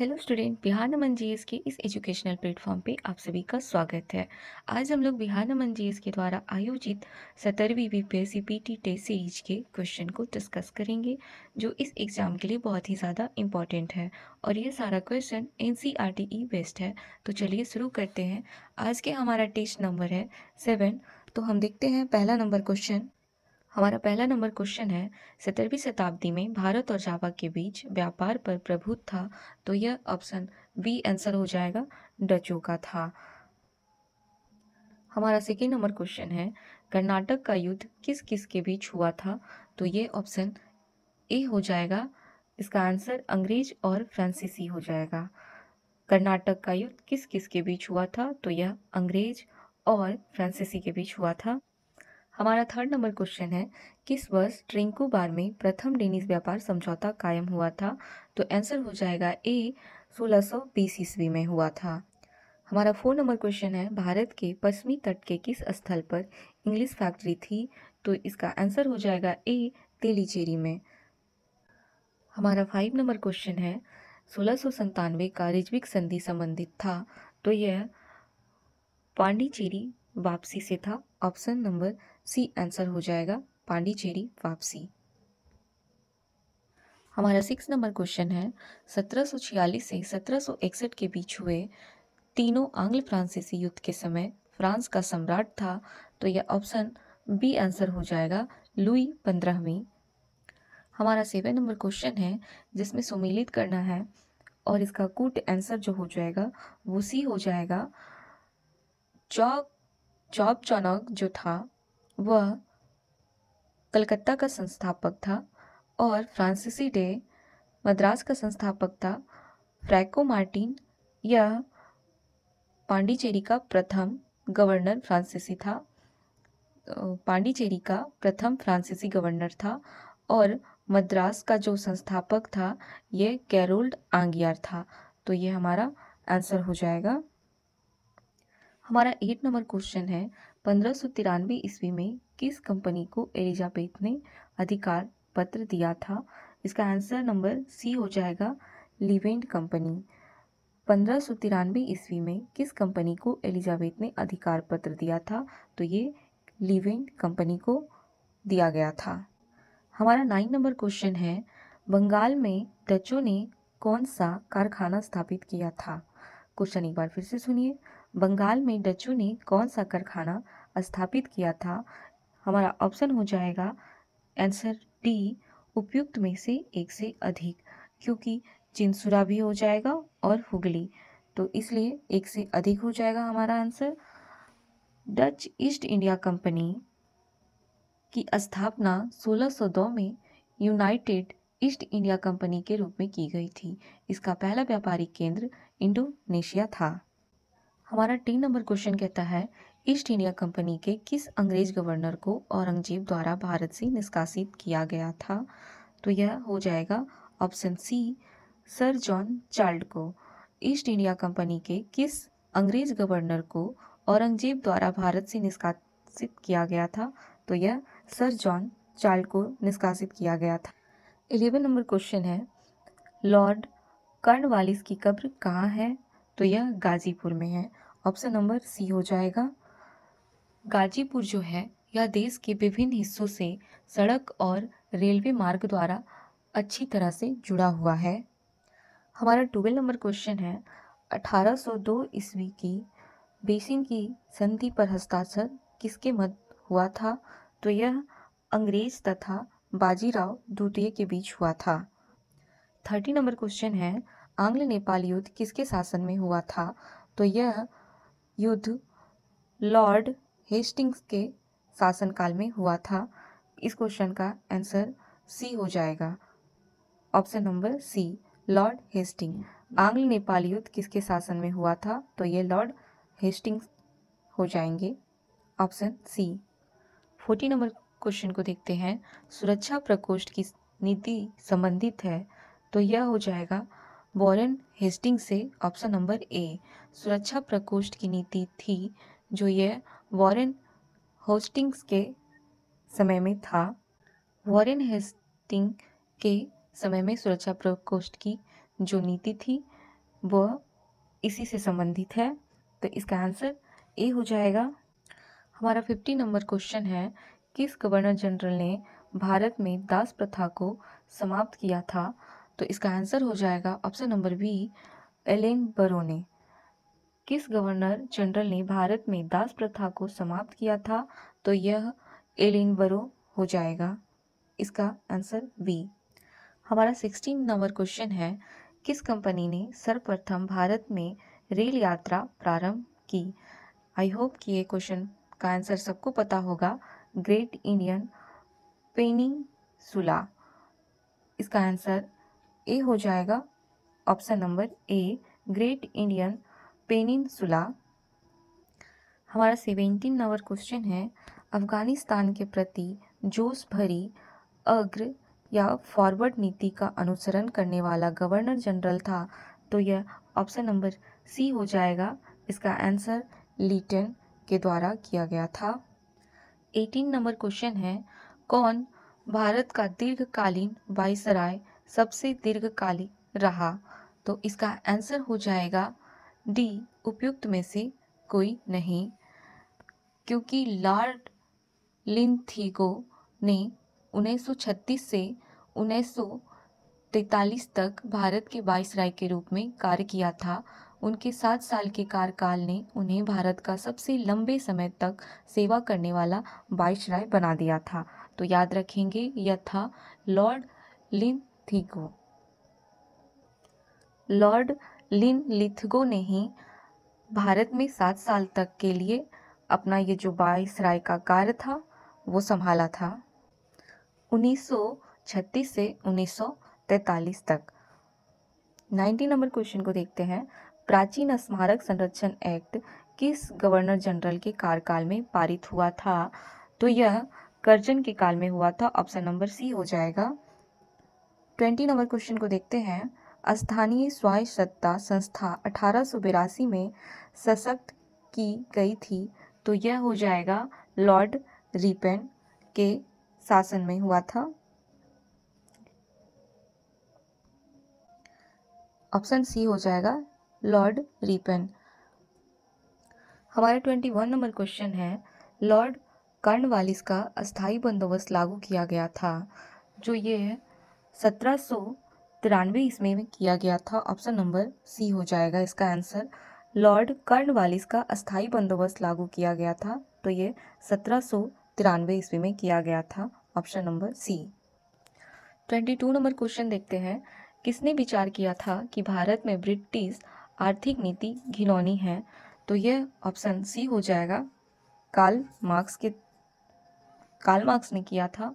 hello student Bihar Naman ji के इस educational platform पे आप सभी का स्वागत है आज हम लोग बिहार नमन जी के द्वारा आयोजित सत्तरवीं B P S C test series के क्वेश्चन को डिस्कस करेंगे जो इस एग्ज़ाम के लिए बहुत ही ज़्यादा इम्पॉर्टेंट है और ये सारा question N C R T E based है तो चलिए शुरू करते हैं आज के हमारा टेस्ट नंबर है सेवन तो हम देखते हैं पहला नंबर क्वेश्चन हमारा पहला नंबर क्वेश्चन है सत्रहवीं शताब्दी में भारत और जावा के बीच व्यापार पर प्रभुत्व था तो यह ऑप्शन बी आंसर हो जाएगा डचों का था हमारा सेकेंड नंबर क्वेश्चन है कर्नाटक का युद्ध किस किस के बीच हुआ था तो ये ऑप्शन ए हो जाएगा इसका आंसर अंग्रेज और फ्रांसीसी हो जाएगा कर्नाटक का युद्ध किस किस के बीच हुआ था तो यह अंग्रेज और फ्रांसीसी के बीच हुआ था हमारा थर्ड नंबर क्वेश्चन है किस वर्ष ट्रिंकू बार में प्रथम डेनिस व्यापार समझौता कायम हुआ था तो आंसर हो जाएगा ए 1620 सौ ईस्वी में हुआ था हमारा फोर नंबर क्वेश्चन है भारत के पश्चिमी तट के किस स्थल पर इंग्लिश फैक्ट्री थी तो इसका आंसर हो जाएगा ए तेलीचेरी में हमारा फाइव नंबर क्वेश्चन है सोलह सौ का रिजविक संधि संबंधित था तो यह पांडिचेरी वापसी से था ऑप्शन नंबर सी आंसर हो जाएगा पांडिचेरी वापसी हमारा सिक्स नंबर क्वेश्चन है 1746 से 1761 के बीच हुए तीनों आंग्ल फ्रांसीसी युद्ध के समय फ्रांस का सम्राट था तो यह ऑप्शन बी आंसर हो जाएगा लुई पंद्रहवीं हमारा सेवन नंबर क्वेश्चन है जिसमें सुमिलित करना है और इसका कूट आंसर जो हो जाएगा वो सी हो जाएगा चौक चौप चौनक जो था वह कलकत्ता का संस्थापक था और फ्रांसिसी डे मद्रास का संस्थापक था फ्रैको मार्टिन यह पांडिचेरी का प्रथम गवर्नर फ्रांसीसी था पांडिचेरी का प्रथम फ्रांसीसी गवर्नर था और मद्रास का जो संस्थापक था ये कैरोल्ड आंगियार था तो ये हमारा आंसर हो जाएगा हमारा एट नंबर क्वेश्चन है पंद्रह ईस्वी में किस कंपनी को एलिजाबेथ ने अधिकार पत्र दिया था इसका आंसर नंबर सी हो जाएगा लिवेंट कंपनी पंद्रह ईस्वी में किस कंपनी को एलिजाबेथ ने अधिकार पत्र दिया था तो ये लिवेंट कंपनी को दिया गया था हमारा नाइन नंबर क्वेश्चन है बंगाल में डचों ने कौन सा कारखाना स्थापित किया था क्वेश्चन एक बार फिर से सुनिए बंगाल में डचों ने कौन सा कारखाना स्थापित किया था हमारा ऑप्शन हो जाएगा आंसर डी उपयुक्त में से एक से अधिक क्योंकि चिंसुरा भी हो जाएगा और हुगली तो इसलिए एक से अधिक हो जाएगा हमारा answer Dutch East India Company की स्थापना 1602 में यूनाइटेड ईस्ट इंडिया कंपनी के रूप में की गई थी इसका पहला व्यापारिक केंद्र इंडोनेशिया था हमारा टी नंबर क्वेश्चन कहता है ईस्ट इंडिया कंपनी के किस अंग्रेज गवर्नर को औरंगजेब द्वारा भारत से निष्कासित किया गया था तो यह हो जाएगा option C sir John Child को ईस्ट इंडिया कंपनी के किस अंग्रेज गवर्नर को औरंगजेब द्वारा भारत से निष्कासित किया गया था तो यह सर जॉन चार्ल्ड को निष्कासित किया गया था एलेवन नंबर क्वेश्चन है लॉर्ड कर्णवालिस की कब्र कहाँ है तो यह गाजीपुर में है ऑप्शन नंबर सी हो जाएगा गाजीपुर जो है यह देश के विभिन्न हिस्सों से सड़क और रेलवे मार्ग द्वारा अच्छी तरह से जुड़ा हुआ है हमारा ट्वेल्व नंबर क्वेश्चन है 1802 ईस्वी की बेसिन की संधि पर हस्ताक्षर किसके मत हुआ था तो यह अंग्रेज तथा बाजीराव द्वितीय के बीच हुआ था थर्टी नंबर क्वेश्चन है आंग्ल नेपाल युद्ध किसके शासन में हुआ था तो यह युद्ध लॉर्ड हेस्टिंग्स के शासनकाल में हुआ था इस क्वेश्चन का आंसर सी हो जाएगा option number C lord Hastings आंग्ल नेपाल युद्ध किसके शासन में हुआ था तो ये लॉर्ड हेस्टिंग्स हो जाएंगे option C forty number question को देखते हैं सुरक्षा प्रकोष्ठ की नीति संबंधित है तो यह हो जाएगा वॉरेन हेस्टिंग से ऑप्शन नंबर ए सुरक्षा प्रकोष्ठ की नीति थी जो यह वॉरेन होस्टिंग्स के समय में था वॉरेन हेस्टिंग के समय में सुरक्षा प्रकोष्ठ की जो नीति थी वह इसी से संबंधित है तो इसका आंसर ए हो जाएगा हमारा फिफ्टी नंबर क्वेश्चन है किस गवर्नर जनरल ने भारत में दास प्रथा को समाप्त किया था तो इसका आंसर हो जाएगा ऑप्शन नंबर बी एलेन बरोने किस गवर्नर जनरल ने भारत में दास प्रथा को समाप्त किया था तो यह एलेन बरो हो जाएगा इसका आंसर बी हमारा सिक्सटीन नंबर क्वेश्चन है किस कंपनी ने सर्वप्रथम भारत में रेल यात्रा प्रारंभ की आई होप कि ये क्वेश्चन का आंसर सबको पता होगा ग्रेट इंडियन पेनिंग सुला इसका आंसर ए हो जाएगा option number A Great Indian Peninsula हमारा सेवेंटीन नंबर क्वेश्चन है अफगानिस्तान के प्रति जोश भरी अग्र या फॉरवर्ड नीति का अनुसरण करने वाला गवर्नर जनरल था तो यह ऑप्शन नंबर सी हो जाएगा इसका आंसर लीटन के द्वारा किया गया था एटीन नंबर क्वेश्चन है कौन भारत का दीर्घकालीन वायसराय सबसे दीर्घकालिक रहा तो इसका आंसर हो जाएगा डी उपयुक्त में से कोई नहीं क्योंकि लॉर्ड लिनथीगो ने 1936 से 1943 तक भारत के राय के रूप में कार्य किया था उनके सात साल के कार्यकाल ने उन्हें भारत का सबसे लंबे समय तक सेवा करने वाला राय बना दिया था तो याद रखेंगे यह था lord Linlithgow lord Linlithgow ने ही भारत में सात साल तक के लिए अपना ये जो बाईस राय का कार्य था वो संभाला था 1936 से 1943 तक 19 नंबर क्वेश्चन को देखते हैं प्राचीन स्मारक संरक्षण एक्ट किस गवर्नर जनरल के कार्यकाल में पारित हुआ था तो यह कर्जन के काल में हुआ था ऑप्शन नंबर सी हो जाएगा ट्वेंटी नंबर क्वेश्चन को देखते हैं स्थानीय स्वायत्तता संस्था अठारह में सशक्त की गई थी तो यह हो जाएगा लॉर्ड रिपेन के शासन में हुआ था ऑप्शन सी हो जाएगा लॉर्ड रिपेन हमारा ट्वेंटी वन नंबर क्वेश्चन है लॉर्ड कर्णवालिस का अस्थाई बंदोबस्त लागू किया गया था जो ये है सत्रह सौ तिरानवे ईस्वी में किया गया था ऑप्शन नंबर सी हो जाएगा इसका आंसर लॉर्ड कर्नवालिस का अस्थाई बंदोबस्त लागू किया गया था तो ये सत्रह सौ तिरानवे ईस्वी में किया गया था option number C twenty two number question देखते हैं किसने विचार किया था कि भारत में ब्रिटिश आर्थिक नीति घिनौनी है तो यह ऑप्शन सी हो जाएगा कार्ल मार्क्स के कार्ल मार्क्स ने किया था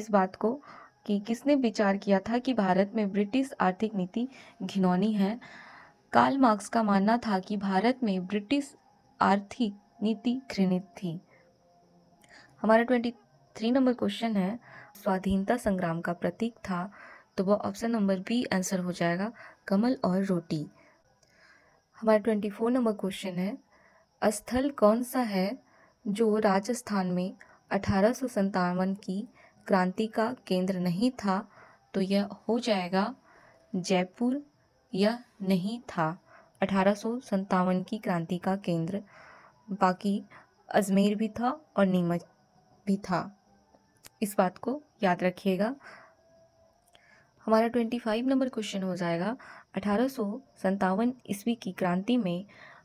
इस बात को कि किसने विचार किया था कि भारत में ब्रिटिश आर्थिक नीति घिनौनी है कार्ल मार्क्स का मानना था कि भारत में ब्रिटिश आर्थिक नीति घृणित थी हमारा ट्वेंटी थ्री नंबर क्वेश्चन है स्वाधीनता संग्राम का प्रतीक था तो वो ऑप्शन नंबर बी आंसर हो जाएगा कमल और रोटी हमारा ट्वेंटी फोर नंबर क्वेश्चन है स्थल कौन सा है जो राजस्थान में अठारह की क्रांति का केंद्र नहीं था तो यह हो जाएगा जयपुर यह नहीं था अठारह की क्रांति का केंद्र बाकी अजमेर भी था और नीमच भी था इस बात को याद रखिएगा हमारा ट्वेंटी फाइव नंबर क्वेश्चन हो जाएगा अठारह ईस्वी की क्रांति में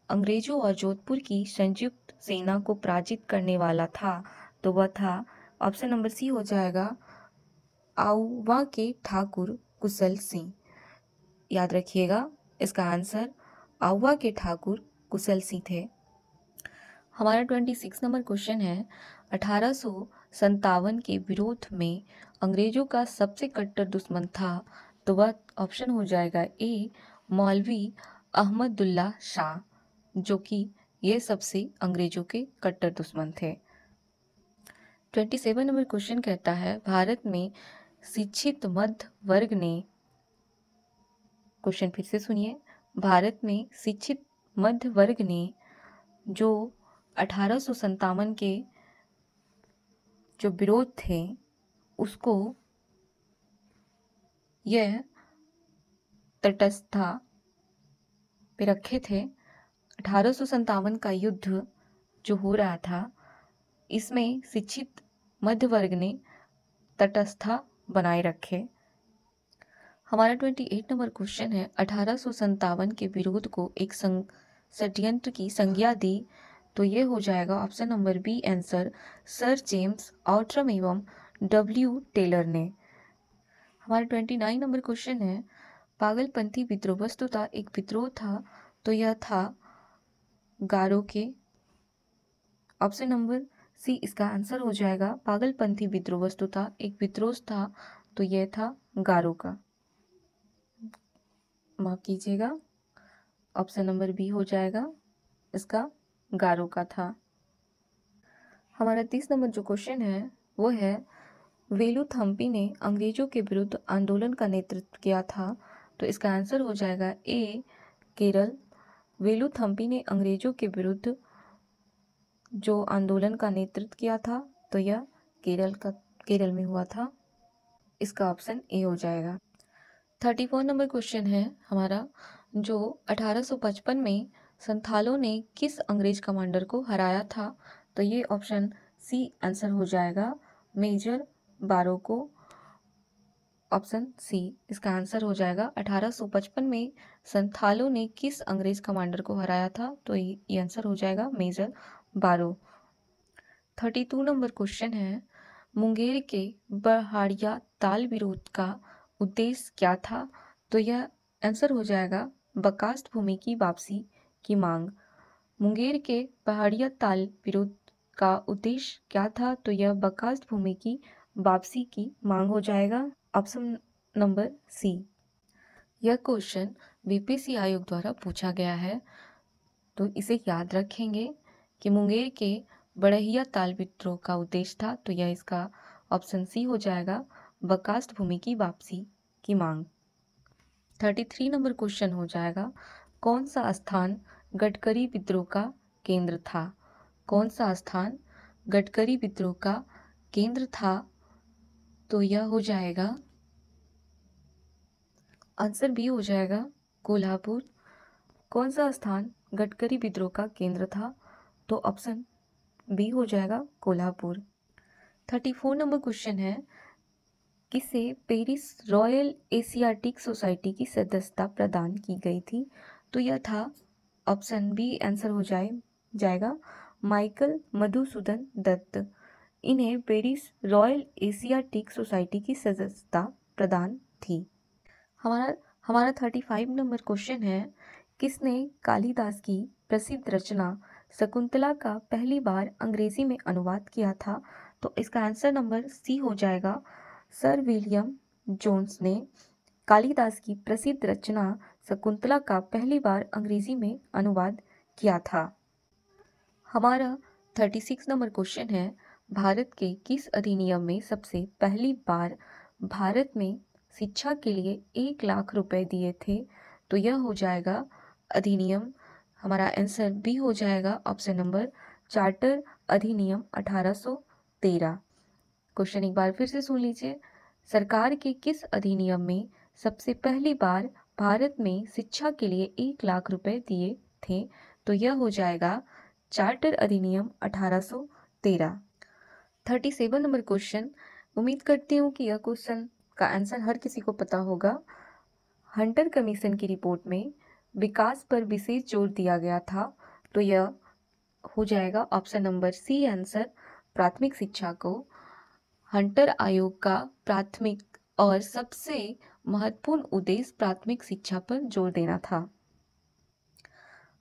अंग्रेजों और जोधपुर की संयुक्त सेना को पराजित करने वाला था तो वह था ऑप्शन नंबर सी हो जाएगा आउवा के ठाकुर कुशल सिंह याद रखिएगा इसका आंसर आउवा के ठाकुर कुशल सिंह थे हमारा ट्वेंटी सिक्स नंबर क्वेश्चन है अठारह संतावन के विरोध में अंग्रेजों का सबसे कट्टर दुश्मन था तो वह ऑप्शन हो जाएगा ए मौलवी अहमदुल्ला शाह जो कि ये सबसे अंग्रेजों के कट्टर दुश्मन थे ट्वेंटी सेवन नंबर क्वेश्चन कहता है भारत में शिक्षित मध्य वर्ग ने क्वेश्चन फिर से सुनिए भारत में शिक्षित मध्य वर्ग ने जो अठारह के जो विरोध थे उसको यह तटस्थता पे रखे थे अठारह का युद्ध जो हो रहा था इसमें शिक्षित मध्य वर्ग ने तटस्था बनाए रखे हमारा ट्वेंटी एट नंबर क्वेश्चन है अठारह के विरोध को एक षड्यंत्र की संज्ञा दी तो ये हो जाएगा option number B answer sir James Outram एवं डब्ल्यू टेलर ने हमारा ट्वेंटी नाइन नंबर क्वेश्चन है पागलपंथी विद्रोह वस्तुतः एक विद्रोह था तो यह था गारो के ऑप्शन नंबर सी इसका आंसर हो जाएगा पागलपंथी विद्रोह वस्तु तो था एक विद्रोह था तो यह था गारो का माफ कीजिएगा ऑप्शन नंबर बी हो जाएगा इसका गारो का था हमारा तीस नंबर जो क्वेश्चन है वो है वेलू थम्पी ने अंग्रेजों के विरुद्ध आंदोलन का नेतृत्व किया था तो इसका आंसर हो जाएगा ए केरल वेलू थम्पी ने अंग्रेजों के विरुद्ध जो आंदोलन का नेतृत्व किया था तो यह केरल का केरल में हुआ था इसका ऑप्शन ए हो जाएगा थर्टी फोर नंबर क्वेश्चन है हमारा जो 1855 में संथालों ने किस अंग्रेज कमांडर को हराया था तो ये ऑप्शन सी आंसर हो जाएगा मेजर बारो को ऑप्शन सी इसका आंसर हो जाएगा 1855 में संथालों ने किस अंग्रेज कमांडर को हराया था तो ये आंसर हो जाएगा मेजर बारो थर्टी टू नंबर क्वेश्चन है मुंगेर के बहाड़िया ताल विरोध का उद्देश्य क्या था तो यह आंसर हो जाएगा बकास्त भूमि की वापसी की मांग मुंगेर के पहाड़िया ताल विरोध का उद्देश्य क्या था तो यह बकास्त भूमि की वापसी की मांग हो जाएगा ऑप्शन नंबर सी यह क्वेश्चन बीपीसी आयोग द्वारा पूछा गया है तो इसे याद रखेंगे कि मुंगेर के बड़हिया ताल विद्रोह का उद्देश्य था तो यह इसका ऑप्शन सी हो जाएगा बकास्ट भूमि की वापसी की मांग थर्टी थ्री नंबर क्वेश्चन हो जाएगा कौन सा स्थान गडकरी विद्रोह का केंद्र था कौन सा स्थान गडकरी विद्रोह का केंद्र था तो यह हो जाएगा आंसर भी हो जाएगा कोल्हापुर कौन सा स्थान गडकरी विद्रोह का केंद्र था तो ऑप्शन बी हो जाएगा Kolhapur thirty four number question है किसे पेरिस रॉयल एशियाटिक सोसाइटी की सदस्यता प्रदान की गई थी तो यह था ऑप्शन बी आंसर हो जाए जाएगा माइकल मधुसूदन दत्त इन्हें पेरिस रॉयल एशियाटिक सोसाइटी की सदस्यता प्रदान थी हमारा हमारा थर्टी फाइव नंबर क्वेश्चन है किसने कालिदास की प्रसिद्ध रचना शकुंतला का पहली बार अंग्रेजी में अनुवाद किया था तो इसका आंसर नंबर सी हो जाएगा सर विलियम जोन्स ने कालिदास की प्रसिद्ध रचना शकुंतला का पहली बार अंग्रेजी में अनुवाद किया था हमारा थर्टी सिक्स नंबर क्वेश्चन है भारत के किस अधिनियम में सबसे पहली बार भारत में शिक्षा के लिए एक लाख रुपए दिए थे तो यह हो जाएगा अधिनियम हमारा आंसर बी हो जाएगा ऑप्शन नंबर चार्टर अधिनियम 1813 क्वेश्चन एक बार फिर से सुन लीजिए सरकार के किस अधिनियम में सबसे पहली बार भारत में शिक्षा के लिए एक लाख रुपए दिए थे तो यह हो जाएगा चार्टर अधिनियम 1813 थर्टी सेवन नंबर क्वेश्चन उम्मीद करती हूँ कि यह क्वेश्चन का आंसर हर किसी को पता होगा हंटर कमीशन की रिपोर्ट में विकास पर विशेष जोर दिया गया था तो यह हो जाएगा ऑप्शन नंबर सी आंसर प्राथमिक शिक्षा को हंटर आयोग का प्राथमिक और सबसे महत्वपूर्ण उद्देश्य प्राथमिक शिक्षा पर जोर देना था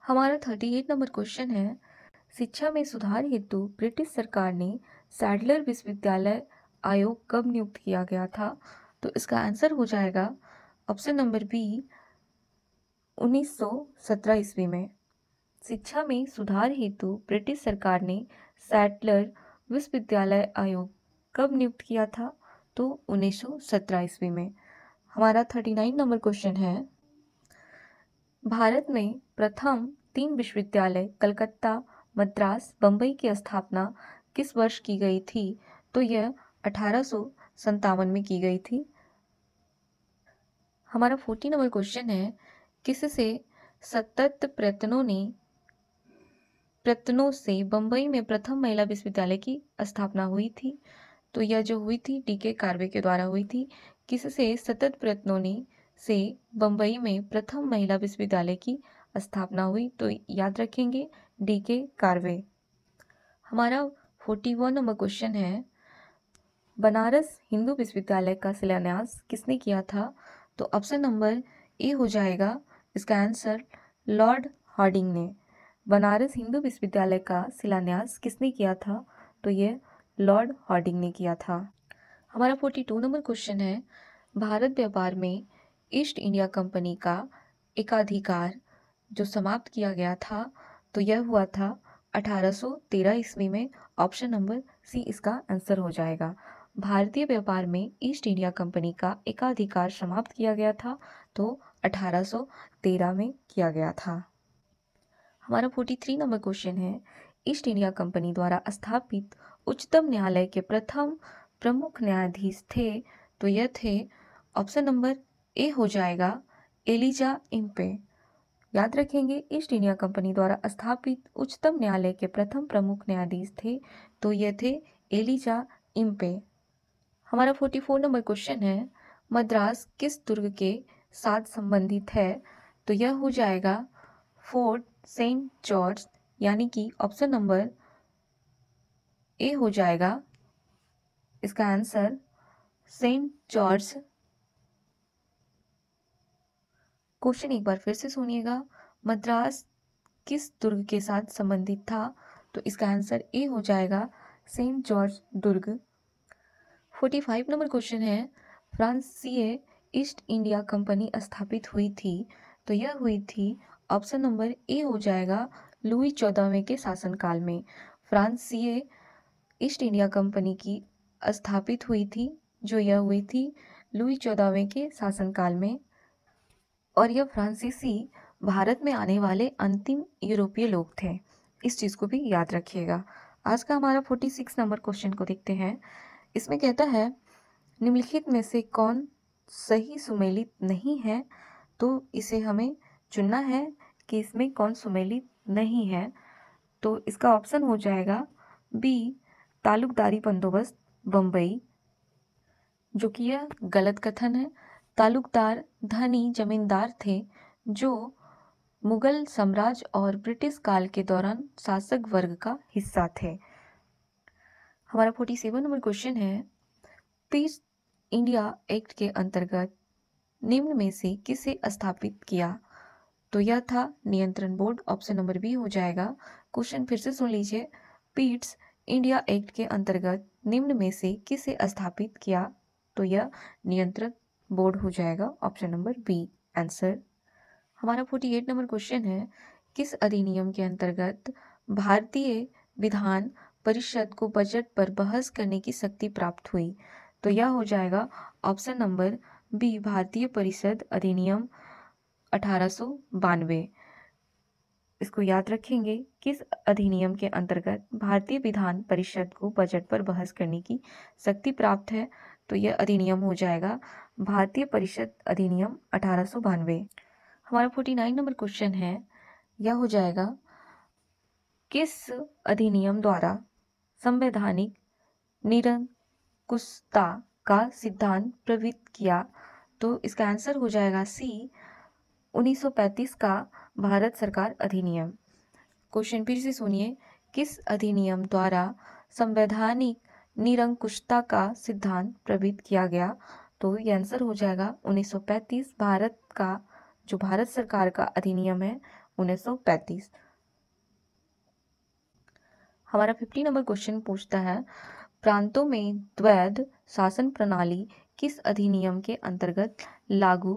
हमारा थर्टी एट नंबर क्वेश्चन है शिक्षा में सुधार हेतु ब्रिटिश सरकार ने सैडलर विश्वविद्यालय आयोग कब नियुक्त किया गया था तो इसका आंसर हो जाएगा ऑप्शन नंबर बी 1917 ईस्वी में शिक्षा में सुधार हेतु ब्रिटिश सरकार ने सैटलर विश्वविद्यालय आयोग कब नियुक्त किया था तो 1917 ईस्वी में हमारा 39 नंबर क्वेश्चन है भारत में प्रथम तीन विश्वविद्यालय कलकत्ता मद्रास बम्बई की स्थापना किस वर्ष की गई थी तो यह अठारह में की गई थी हमारा फोर्टी नंबर क्वेश्चन है किससे सतत प्रयत्नों ने प्रयत्नों से बंबई में प्रथम महिला विश्वविद्यालय की स्थापना हुई थी तो यह जो हुई थी डी के कार्वे के द्वारा हुई थी किससे सतत प्रयत्नों ने से बंबई में प्रथम महिला विश्वविद्यालय की स्थापना हुई तो याद रखेंगे डी के कार्वे हमारा फोर्टी वन नंबर क्वेश्चन है बनारस हिंदू विश्वविद्यालय का शिलान्यास किसने किया था तो ऑप्शन नंबर ए हो जाएगा इसका आंसर लॉर्ड हार्डिंग ने बनारस हिंदू विश्वविद्यालय का शिलान्यास किसने किया था तो ये लॉर्ड हार्डिंग ने किया था हमारा फोर्टी टू नंबर क्वेश्चन है भारत व्यापार में ईस्ट इंडिया कंपनी का एकाधिकार जो समाप्त किया गया था तो यह हुआ था 1813 ईस्वी में ऑप्शन नंबर सी इसका आंसर हो जाएगा भारतीय व्यापार में ईस्ट इंडिया कंपनी का एकाधिकार समाप्त किया गया था तो 1813 में किया गया था हमारा 43 नंबर क्वेश्चन है ईस्ट इंडिया कंपनी द्वारा स्थापित उच्चतम न्यायालय के प्रथम प्रमुख न्यायाधीश थे तो यह थे ऑप्शन नंबर ए हो जाएगा एलिजा इम्पे याद रखेंगे ईस्ट इंडिया कंपनी द्वारा स्थापित उच्चतम न्यायालय के प्रथम प्रमुख न्यायाधीश थे तो यह थे एलिजा इम्पे हमारा फोर्टी फोर नंबर क्वेश्चन है मद्रास किस दुर्ग के साथ संबंधित है तो यह हो जाएगा फोर्ट सेंट जॉर्ज यानी कि ऑप्शन नंबर ए हो जाएगा इसका आंसर सेंट जॉर्ज क्वेश्चन एक बार फिर से सुनिएगा मद्रास किस दुर्ग के साथ संबंधित था तो इसका आंसर ए हो जाएगा सेंट जॉर्ज दुर्ग फोर्टी फाइव नंबर क्वेश्चन है फ्रांसीए ईस्ट इंडिया कंपनी स्थापित हुई थी तो यह हुई थी ऑप्शन नंबर ए हो जाएगा लुई चौदहवें के शासनकाल में फ्रांसीय ईस्ट इंडिया कंपनी की स्थापित हुई थी जो यह हुई थी लुई चौदहवें के शासनकाल में और यह फ्रांसीसी भारत में आने वाले अंतिम यूरोपीय लोग थे इस चीज़ को भी याद रखिएगा आज का हमारा फोर्टी सिक्स नंबर क्वेश्चन को देखते हैं इसमें कहता है निम्नलिखित में से कौन सही सुमेलित नहीं है तो इसे हमें चुनना है कि इसमें कौन सुमेलित नहीं है तो इसका ऑप्शन हो जाएगा बी तालुकदारी बंदोबस्त बम्बई जो कि यह गलत कथन है तालुकदार धनी जमींदार थे जो मुगल साम्राज्य और ब्रिटिश काल के दौरान शासक वर्ग का हिस्सा थे हमारा फोर्टी सेवन नंबर क्वेश्चन है पीस इंडिया एक्ट के अंतर्गत निम्न में से किसे स्थापित किया तो यह था नियंत्रण बोर्ड ऑप्शन नंबर बी हो जाएगा क्वेश्चन फिर से सुन लीजिए पीट्स इंडिया एक्ट के अंतर्गत निम्न में से किसे स्थापित किया तो यह नियंत्रण बोर्ड हो जाएगा ऑप्शन नंबर बी आंसर हमारा फोर्टी एट नंबर क्वेश्चन है किस अधिनियम के अंतर्गत भारतीय विधान परिषद को बजट पर बहस करने की शक्ति प्राप्त हुई तो यह हो जाएगा ऑप्शन नंबर बी भारतीय परिषद अधिनियम अठारह इसको याद रखेंगे किस अधिनियम के अंतर्गत भारतीय विधान परिषद को बजट पर बहस करने की शक्ति प्राप्त है तो यह अधिनियम हो जाएगा भारतीय परिषद अधिनियम अठारह हमारा फोर्टी नाइन नंबर क्वेश्चन है यह हो जाएगा किस अधिनियम द्वारा संवैधानिक निरंतर कुस्ता का सिद्धांत प्रवृत्त किया तो इसका आंसर हो जाएगा सी 1935 का भारत सरकार अधिनियम क्वेश्चन फिर से सुनिए किस अधिनियम द्वारा संवैधानिक निरंकुशता का सिद्धांत प्रवृत्त किया गया तो ये आंसर हो जाएगा 1935 भारत का जो भारत सरकार का अधिनियम है 1935 हमारा 50 नंबर क्वेश्चन पूछता है प्रांतों में द्वैध शासन प्रणाली किस अधिनियम के अंतर्गत लागू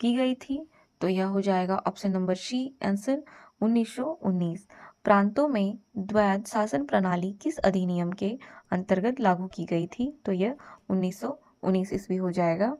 की गई थी तो यह हो जाएगा ऑप्शन नंबर सी आंसर 1919 प्रांतों में द्वैध शासन प्रणाली किस अधिनियम के अंतर्गत लागू की गई थी तो यह 1919 ईस्वी हो जाएगा